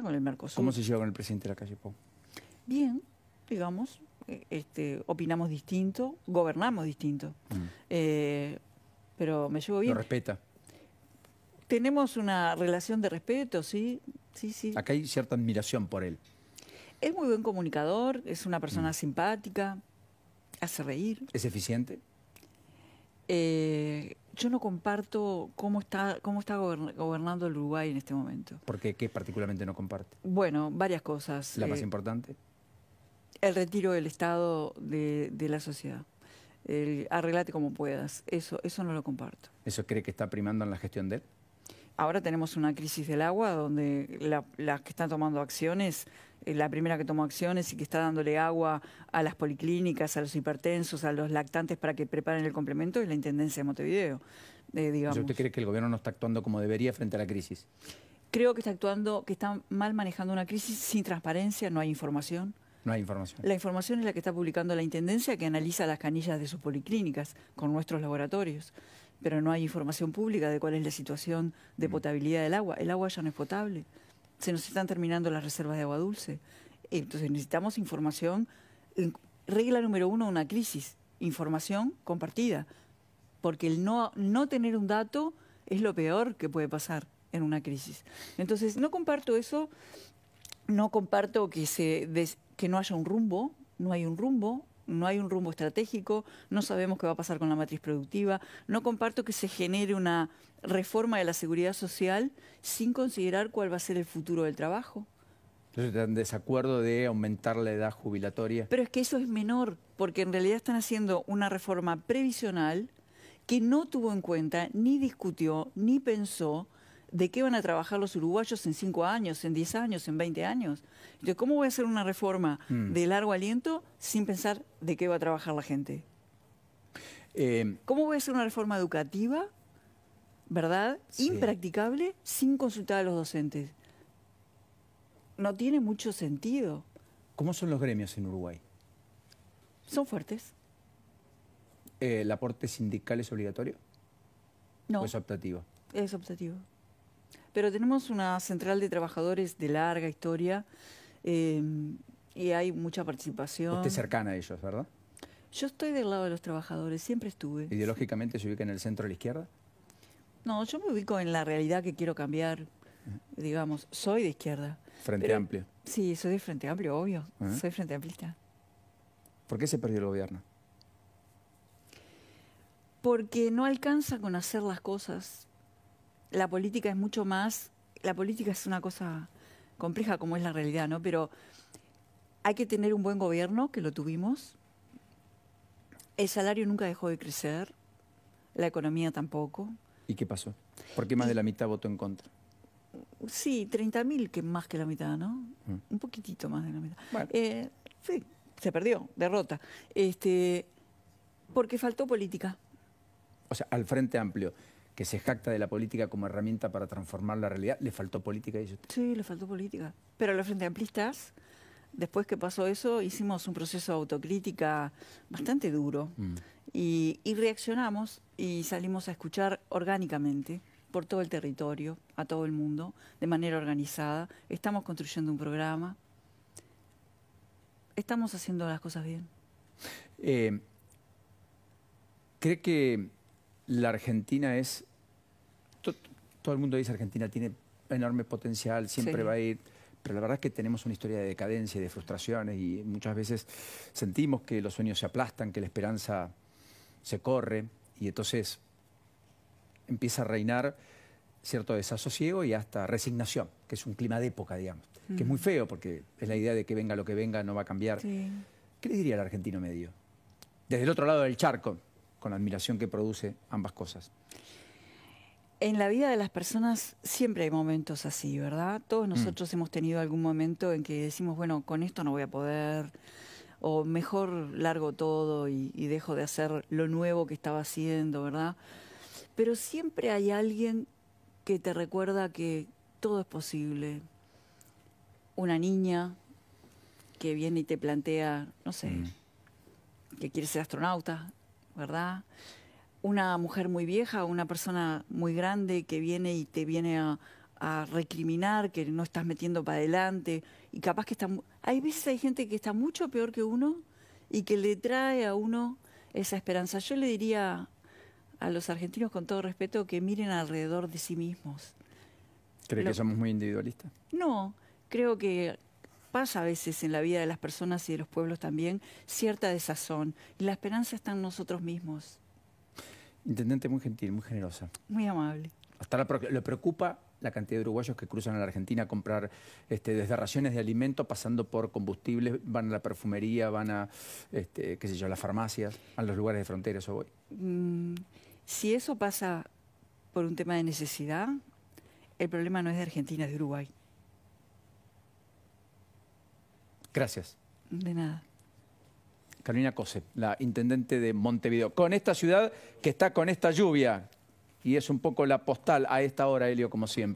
con el ¿Cómo se lleva con el presidente de la calle Pau? Bien, digamos, este, opinamos distinto, gobernamos distinto. Mm. Eh, pero me llevo bien. Lo respeta. Tenemos una relación de respeto, sí, sí, sí. Acá hay cierta admiración por él. Es muy buen comunicador, es una persona mm. simpática, hace reír. ¿Es eficiente? Eh, yo no comparto cómo está, cómo está gobernando el Uruguay en este momento. ¿Por qué? ¿Qué particularmente no comparte? Bueno, varias cosas. ¿La más eh, importante? El retiro del Estado de, la sociedad. arreglate como puedas. Eso, eso no lo comparto. ¿Eso cree que está primando en la gestión de él? Ahora tenemos una crisis del agua donde las que están tomando acciones, eh, la primera que tomó acciones y que está dándole agua a las policlínicas, a los hipertensos, a los lactantes para que preparen el complemento es la Intendencia de Montevideo. Eh, ¿Usted cree que el gobierno no está actuando como debería frente a la crisis? Creo que está actuando, que está mal manejando una crisis sin transparencia, no hay información. No hay información. La información es la que está publicando la Intendencia que analiza las canillas de sus policlínicas con nuestros laboratorios pero no hay información pública de cuál es la situación de mm. potabilidad del agua. El agua ya no es potable. Se nos están terminando las reservas de agua dulce. Entonces necesitamos información. Regla número uno de una crisis, información compartida. Porque el no, no tener un dato es lo peor que puede pasar en una crisis. Entonces no comparto eso, no comparto que, se que no haya un rumbo, no hay un rumbo, no hay un rumbo estratégico, no sabemos qué va a pasar con la matriz productiva, no comparto que se genere una reforma de la seguridad social sin considerar cuál va a ser el futuro del trabajo. Entonces están en desacuerdo de aumentar la edad jubilatoria. Pero es que eso es menor, porque en realidad están haciendo una reforma previsional que no tuvo en cuenta, ni discutió, ni pensó de qué van a trabajar los uruguayos en cinco años, en 10 años, en 20 años. ¿cómo voy a hacer una reforma mm. de largo aliento sin pensar de qué va a trabajar la gente? Eh, ¿Cómo voy a hacer una reforma educativa, verdad, impracticable, sin consultar a los docentes? No tiene mucho sentido. ¿Cómo son los gremios en Uruguay? Son fuertes. Eh, ¿El aporte sindical es obligatorio? No. ¿O es optativo? Es optativo pero tenemos una central de trabajadores de larga historia em, y hay mucha participación. Usted cercana a ellos, ¿verdad? Yo estoy del lado de los trabajadores, siempre estuve. ¿Ideológicamente se ubica en el centro de la izquierda? No, yo me ubico en la realidad que quiero cambiar. Digamos, soy de izquierda. Frente Amplio. Sí, soy de Frente Amplio, obvio. Soy Frente Amplista. ¿Por qué se perdió el gobierno? Porque no alcanza con hacer las cosas la política es mucho más, la política es una cosa compleja como es la realidad, ¿no? Pero hay que tener un buen gobierno, que lo tuvimos. El salario nunca dejó de crecer, la economía tampoco. ¿Y qué pasó? ¿Por qué más de la mitad votó en contra? Sí, 30.000, que más que la mitad, ¿no? Mm. Un poquitito más de la mitad. Eh, sí, se perdió, derrota. Este, porque faltó política. O sea, al Frente Amplio que se jacta de la política como herramienta para transformar la realidad. ¿Le faltó política, a usted? Sí, le faltó política. Pero los Frente Amplistas, después que pasó eso, hicimos un proceso de autocrítica bastante duro. Mm. Y, reaccionamos y salimos a escuchar orgánicamente por todo el territorio, a todo el mundo, de manera organizada. Estamos construyendo un programa. Estamos haciendo las cosas bien. Eh, ¿Cree que la Argentina es... todo el mundo dice Argentina tiene enorme potencial, siempre va a ir pero la verdad es que tenemos una historia de decadencia y de frustraciones y muchas veces sentimos que los sueños se aplastan, que la esperanza se corre y entonces empieza a reinar cierto desasosiego y hasta resignación, que es un clima de época, digamos, que es muy mm. feo porque es la idea de que venga lo que venga, no va a cambiar. ¿Qué le diría al argentino medio? Desde el otro lado del charco, con la admiración que produce ambas cosas. En la vida de las personas siempre hay momentos así, ¿verdad? Todos mm. nosotros hemos tenido algún momento en que decimos, bueno, con esto no voy a poder, o mejor largo todo y, dejo de hacer lo nuevo que estaba haciendo, ¿verdad? Pero siempre hay alguien que te recuerda que todo es posible. Una niña que viene y te plantea, no sé, mm. que quiere ser astronauta, ¿verdad? Una mujer muy vieja, una persona muy grande que viene y te viene a, recriminar, que no estás metiendo para adelante, y capaz que está... Hay veces hay gente que está mucho peor que uno y que le trae a uno esa esperanza. Yo le diría a los argentinos con todo respeto que miren alrededor de sí mismos. ¿Cree que somos muy individualistas? No, creo que pasa a veces en la vida de las personas y de los pueblos también cierta desazón. Y la esperanza está en nosotros mismos. Intendente muy gentil, muy generosa. Muy amable. Hasta ¿Le preocupa la cantidad de uruguayos que cruzan a la Argentina a comprar este, desde raciones de alimento, pasando por combustibles, van a la perfumería, van a, este, qué sé yo, las farmacias, a los lugares de frontera, eso voy? Mm, si eso pasa por un tema de necesidad, el problema no es de Argentina, es de Uruguay. Gracias. De nada. Carolina Cose, la intendente de Montevideo. Con esta ciudad que está con esta lluvia, y es un poco la postal a esta hora, Helio, como siempre.